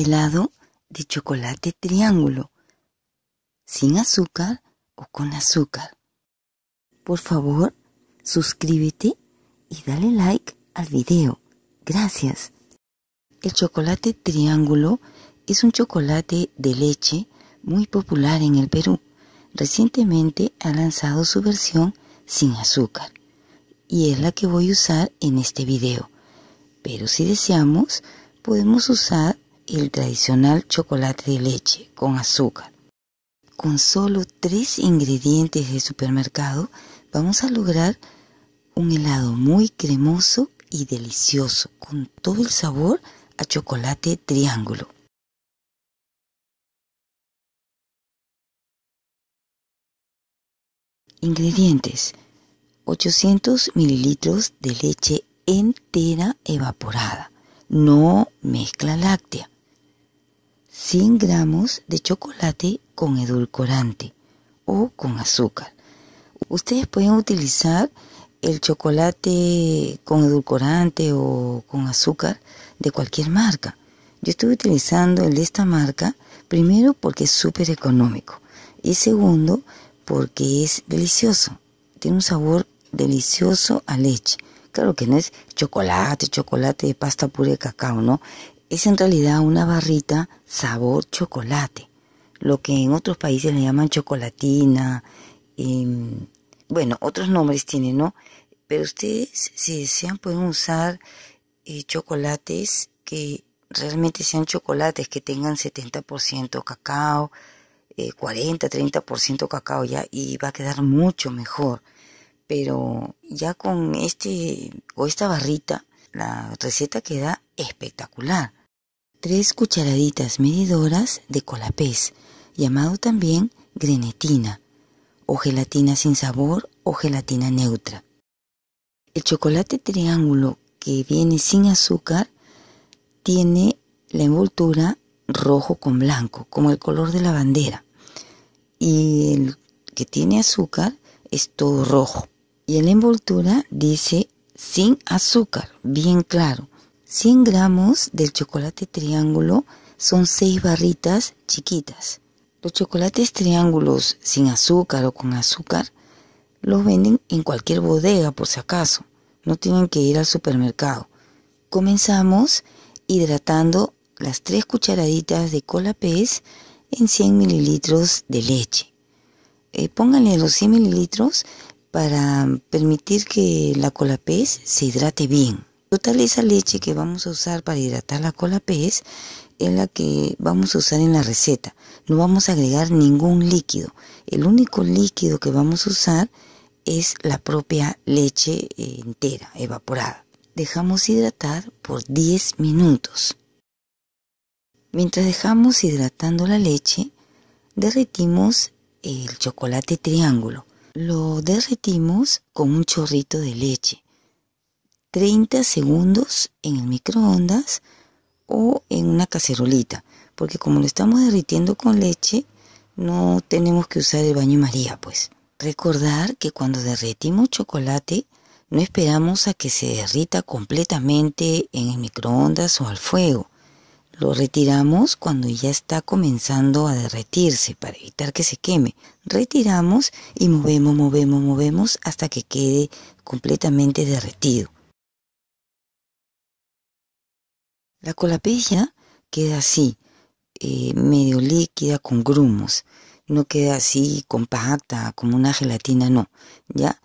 helado de chocolate triángulo, sin azúcar o con azúcar. Por favor, suscríbete y dale like al video. Gracias. El chocolate triángulo es un chocolate de leche muy popular en el Perú. Recientemente ha lanzado su versión sin azúcar y es la que voy a usar en este video. Pero si deseamos, podemos usar el tradicional chocolate de leche con azúcar. Con solo tres ingredientes de supermercado vamos a lograr un helado muy cremoso y delicioso con todo el sabor a chocolate triángulo. Ingredientes 800 mililitros de leche entera evaporada, no mezcla láctea, 100 gramos de chocolate con edulcorante o con azúcar. Ustedes pueden utilizar el chocolate con edulcorante o con azúcar de cualquier marca. Yo estoy utilizando el de esta marca primero porque es súper económico y segundo porque es delicioso. Tiene un sabor delicioso a leche. Claro que no es chocolate, chocolate de pasta pura de cacao, ¿no? es en realidad una barrita sabor chocolate, lo que en otros países le llaman chocolatina, bueno, otros nombres tienen, ¿no? Pero ustedes, si desean, pueden usar eh, chocolates que realmente sean chocolates, que tengan 70% cacao, 40, eh, 30% cacao ya, y va a quedar mucho mejor. Pero ya con este o esta barrita, la receta queda espectacular. Tres cucharaditas medidoras de colapés, llamado también grenetina, o gelatina sin sabor o gelatina neutra. El chocolate triángulo que viene sin azúcar tiene la envoltura rojo con blanco, como el color de la bandera. Y el que tiene azúcar es todo rojo. Y en la envoltura dice sin azúcar, bien claro. 100 gramos del chocolate triángulo son 6 barritas chiquitas. Los chocolates triángulos sin azúcar o con azúcar los venden en cualquier bodega por si acaso. No tienen que ir al supermercado. Comenzamos hidratando las 3 cucharaditas de cola pez en 100 mililitros de leche. Eh, pónganle los 100 mililitros para permitir que la colapés se hidrate bien. Total esa leche que vamos a usar para hidratar la cola pez es la que vamos a usar en la receta. No vamos a agregar ningún líquido. El único líquido que vamos a usar es la propia leche eh, entera, evaporada. Dejamos hidratar por 10 minutos. Mientras dejamos hidratando la leche, derretimos el chocolate triángulo. Lo derretimos con un chorrito de leche. 30 segundos en el microondas o en una cacerolita, porque como lo estamos derritiendo con leche, no tenemos que usar el baño María, pues. Recordar que cuando derretimos chocolate, no esperamos a que se derrita completamente en el microondas o al fuego. Lo retiramos cuando ya está comenzando a derretirse para evitar que se queme. Retiramos y movemos, movemos, movemos hasta que quede completamente derretido. La colapella queda así, eh, medio líquida con grumos. No queda así compacta como una gelatina, no, ¿ya?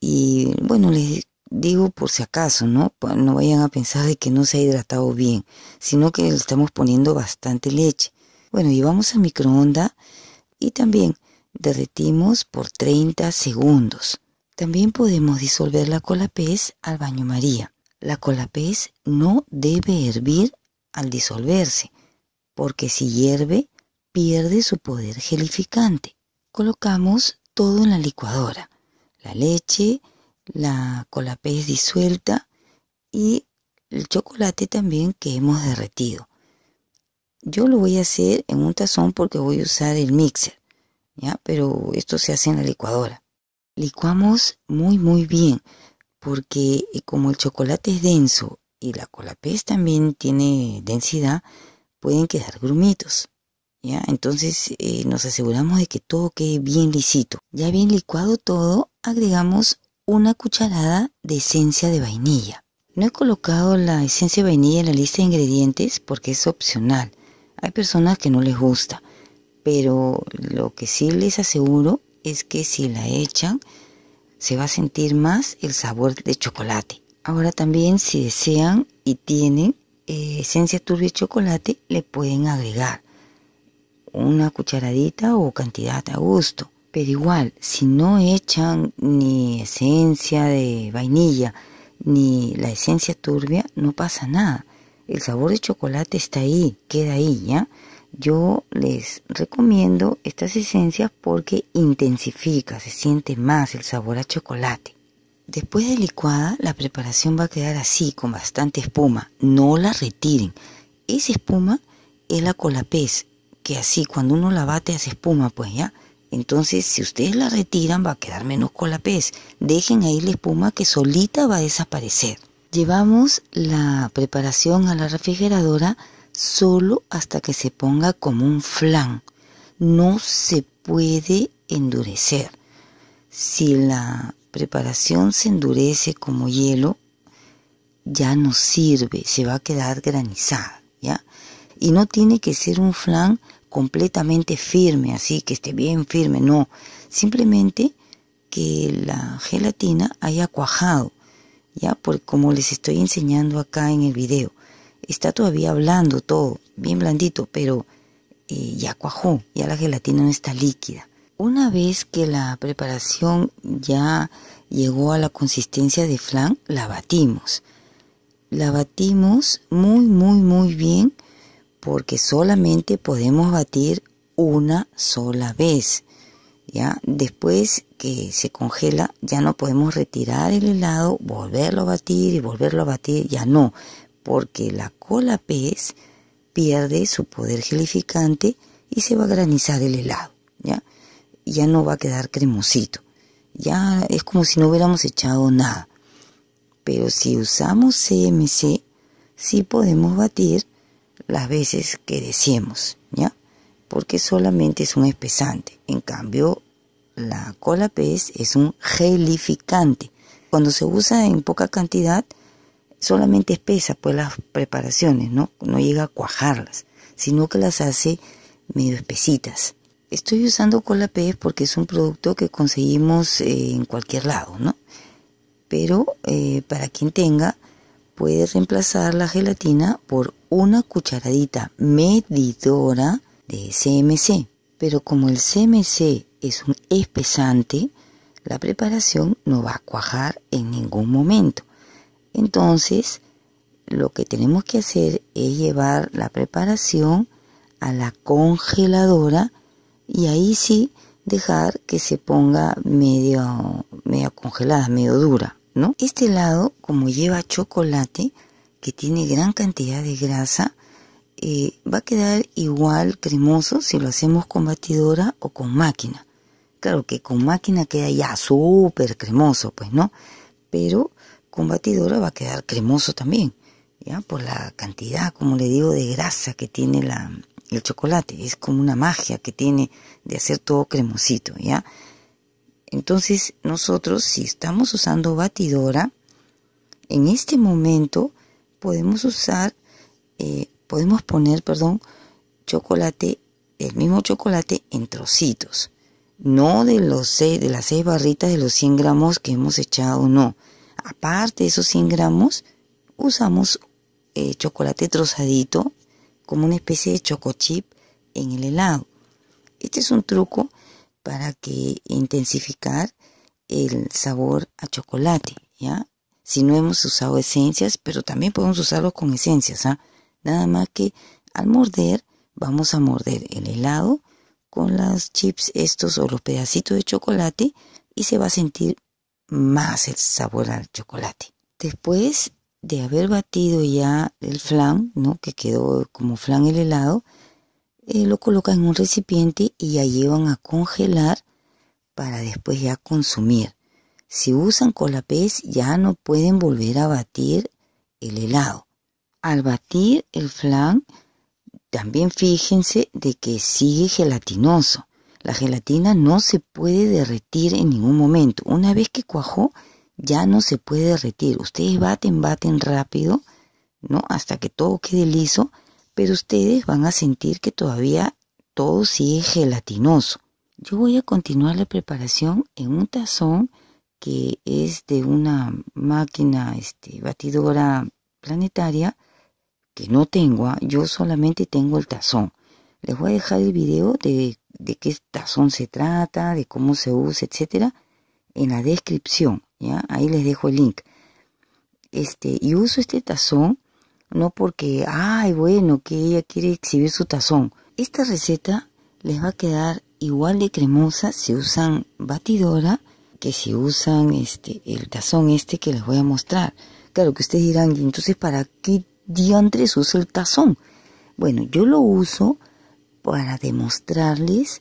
Y bueno, les digo por si acaso, ¿no? No vayan a pensar de que no se ha hidratado bien, sino que le estamos poniendo bastante leche. Bueno, llevamos a microondas y también derretimos por 30 segundos. También podemos disolver la colapés al baño María. La colapés no debe hervir al disolverse, porque si hierve pierde su poder gelificante. Colocamos todo en la licuadora, la leche, la colapés disuelta y el chocolate también que hemos derretido. Yo lo voy a hacer en un tazón porque voy a usar el mixer, ¿ya? Pero esto se hace en la licuadora. Licuamos muy muy bien porque eh, como el chocolate es denso y la colapés también tiene densidad, pueden quedar grumitos. ¿ya? Entonces eh, nos aseguramos de que todo quede bien lisito. Ya bien licuado todo, agregamos una cucharada de esencia de vainilla. No he colocado la esencia de vainilla en la lista de ingredientes porque es opcional. Hay personas que no les gusta, pero lo que sí les aseguro es que si la echan, se va a sentir más el sabor de chocolate. Ahora también si desean y tienen eh, esencia turbia de chocolate, le pueden agregar una cucharadita o cantidad a gusto. Pero igual, si no echan ni esencia de vainilla ni la esencia turbia, no pasa nada. El sabor de chocolate está ahí, queda ahí, ¿ya? Yo les recomiendo estas esencias porque intensifica, se siente más el sabor a chocolate. Después de licuada, la preparación va a quedar así, con bastante espuma. No la retiren. Esa espuma es la colapés, que así cuando uno la bate hace espuma, pues ya. Entonces, si ustedes la retiran, va a quedar menos colapés. Dejen ahí la espuma que solita va a desaparecer. Llevamos la preparación a la refrigeradora solo hasta que se ponga como un flan. No se puede endurecer. Si la preparación se endurece como hielo, ya no sirve, se va a quedar granizada, ¿ya? Y no tiene que ser un flan completamente firme, así que esté bien firme, no. Simplemente que la gelatina haya cuajado, ¿ya? Por como les estoy enseñando acá en el video está todavía blando todo, bien blandito, pero eh, ya cuajó, ya la gelatina no está líquida. Una vez que la preparación ya llegó a la consistencia de flan, la batimos. La batimos muy, muy, muy bien porque solamente podemos batir una sola vez. ¿ya? Después que se congela, ya no podemos retirar el helado, volverlo a batir y volverlo a batir, ya no porque la cola pez pierde su poder gelificante y se va a granizar el helado, ¿ya? Ya no va a quedar cremosito. Ya es como si no hubiéramos echado nada. Pero si usamos CMC, sí podemos batir las veces que deseemos, ¿ya? Porque solamente es un espesante. En cambio, la cola pez es un gelificante. Cuando se usa en poca cantidad, solamente espesa pues las preparaciones, ¿no? No llega a cuajarlas, sino que las hace medio espesitas. Estoy usando cola porque es un producto que conseguimos eh, en cualquier lado, ¿no? Pero eh, para quien tenga, puede reemplazar la gelatina por una cucharadita medidora de CMC. Pero como el CMC es un espesante, la preparación no va a cuajar en ningún momento entonces, lo que tenemos que hacer es llevar la preparación a la congeladora y ahí sí dejar que se ponga medio, medio congelada, medio dura, ¿no? Este lado como lleva chocolate, que tiene gran cantidad de grasa, eh, va a quedar igual cremoso si lo hacemos con batidora o con máquina. Claro que con máquina queda ya súper cremoso, pues, ¿no? Pero con batidora va a quedar cremoso también, ¿ya? Por la cantidad, como le digo, de grasa que tiene la, el chocolate. Es como una magia que tiene de hacer todo cremosito, ¿ya? Entonces nosotros, si estamos usando batidora, en este momento podemos usar, eh, podemos poner, perdón, chocolate, el mismo chocolate en trocitos. No de, los, de las seis barritas de los 100 gramos que hemos echado, no Aparte de esos 100 gramos, usamos eh, chocolate trozadito como una especie de choco chip en el helado. Este es un truco para que intensificar el sabor a chocolate, ¿ya? Si no hemos usado esencias, pero también podemos usarlo con esencias, ¿ah? Nada más que al morder, vamos a morder el helado con las chips estos o los pedacitos de chocolate y se va a sentir más el sabor al chocolate. Después de haber batido ya el flan, ¿no? que quedó como flan el helado, eh, lo colocan en un recipiente y ya llevan a congelar para después ya consumir. Si usan colapés ya no pueden volver a batir el helado. Al batir el flan, también fíjense de que sigue gelatinoso. La gelatina no se puede derretir en ningún momento. Una vez que cuajó, ya no se puede derretir. Ustedes baten, baten rápido, ¿no? Hasta que todo quede liso, pero ustedes van a sentir que todavía todo sigue gelatinoso. Yo voy a continuar la preparación en un tazón que es de una máquina este, batidora planetaria que no tengo, ¿ah? yo solamente tengo el tazón. Les voy a dejar el video de de qué tazón se trata, de cómo se usa, etcétera, en la descripción, ¿ya? Ahí les dejo el link. Este, y uso este tazón no porque, ay, bueno, que ella quiere exhibir su tazón. Esta receta les va a quedar igual de cremosa si usan batidora que si usan este el tazón este que les voy a mostrar. Claro que ustedes dirán, entonces para qué diantres usa el tazón? Bueno, yo lo uso para demostrarles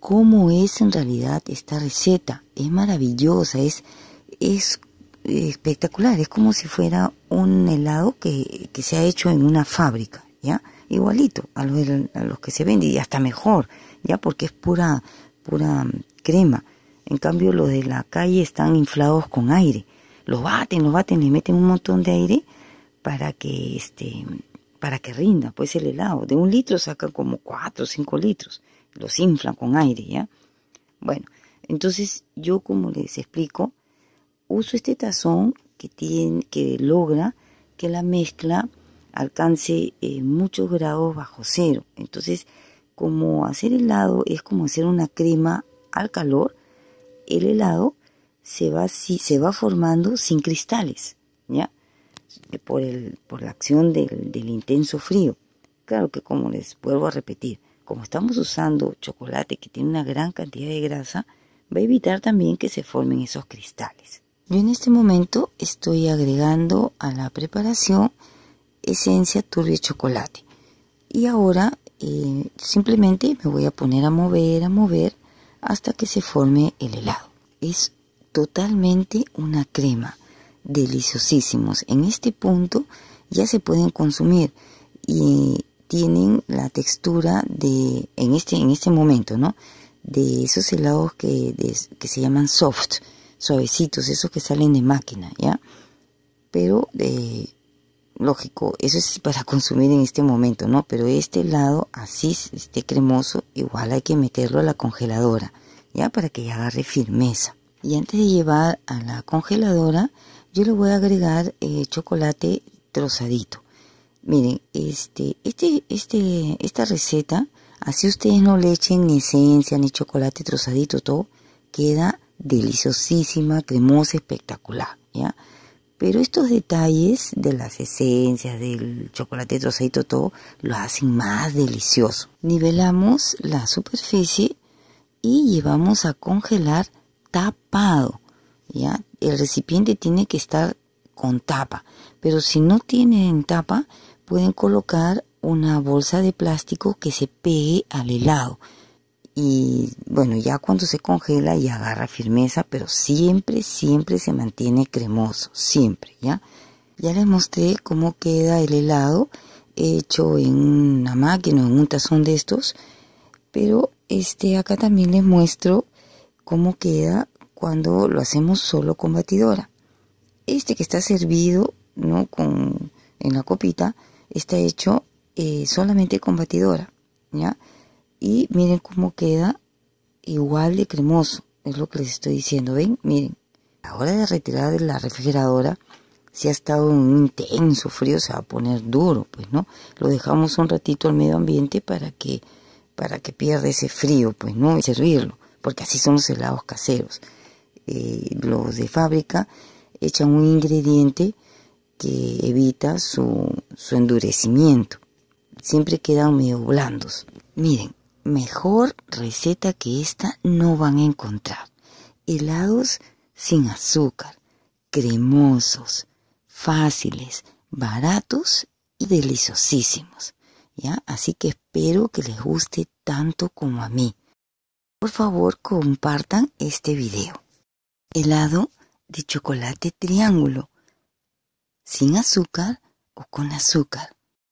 cómo es en realidad esta receta. Es maravillosa, es, es espectacular, es como si fuera un helado que, que se ha hecho en una fábrica, ¿ya? Igualito a los, a los que se venden y hasta mejor, ¿ya? Porque es pura, pura mm, crema. En cambio, los de la calle están inflados con aire. Los baten, los baten, les meten un montón de aire para que este para que rinda, pues el helado. De un litro sacan como cuatro o cinco litros, los inflan con aire, ¿ya? Bueno, entonces yo como les explico, uso este tazón que, tiene, que logra que la mezcla alcance eh, muchos grados bajo cero. Entonces, como hacer helado es como hacer una crema al calor, el helado se va, si, se va formando sin cristales, ¿ya? por, la acción del, intenso frío. Claro que como les vuelvo a repetir, como estamos usando chocolate que tiene una gran cantidad de grasa, va a evitar también que se formen esos cristales. Yo en este momento estoy agregando a la preparación esencia turbia chocolate. Y ahora eh, simplemente me voy a poner a mover, a mover, hasta que se forme el helado. Es totalmente una crema deliciosísimos. En este punto ya se pueden consumir y tienen la textura de, en este, en este momento, ¿no? De esos helados que, que se llaman soft, suavecitos, esos que salen de máquina, ¿ya? Pero, de eh, lógico, eso es para consumir en este momento, ¿no? Pero este helado, así esté cremoso, igual hay que meterlo a la congeladora, ¿ya? Para que agarre firmeza. Y antes de llevar a la congeladora, yo le voy a agregar eh, chocolate trozadito. Miren, este, este, este, esta receta, así ustedes no le echen ni esencia, ni chocolate trozadito, todo, queda deliciosísima, cremosa, espectacular, ¿ya? Pero estos detalles de las esencias, del chocolate trozadito, todo, lo hacen más delicioso. Nivelamos la superficie y llevamos a congelar tapado, ¿ya? el recipiente tiene que estar con tapa, pero si no tienen tapa, pueden colocar una bolsa de plástico que se pegue al helado. Y bueno, ya cuando se congela y agarra firmeza, pero siempre, siempre se mantiene cremoso, siempre, ¿ya? Ya les mostré cómo queda el helado hecho en una máquina o en un tazón de estos, pero este acá también les muestro cómo queda cuando lo hacemos solo con batidora. Este que está servido ¿no? con, en la copita está hecho eh, solamente con batidora. ¿ya? Y miren cómo queda igual de cremoso. Es lo que les estoy diciendo. ¿Ven? Miren. A de retirar de la refrigeradora, si ha estado en un intenso frío, se va a poner duro, pues, ¿no? Lo dejamos un ratito al medio ambiente para que, para que pierda ese frío, pues, ¿no? Y servirlo, porque así son los helados caseros. Eh, los de fábrica echan un ingrediente que evita su, endurecimiento. Siempre quedan medio blandos. Miren, mejor receta que esta no van a encontrar. Helados sin azúcar, cremosos, fáciles, baratos y deliciosísimos. ¿Ya? Así que espero que les guste tanto como a mí. Por favor, compartan este video helado de chocolate triángulo, sin azúcar o con azúcar.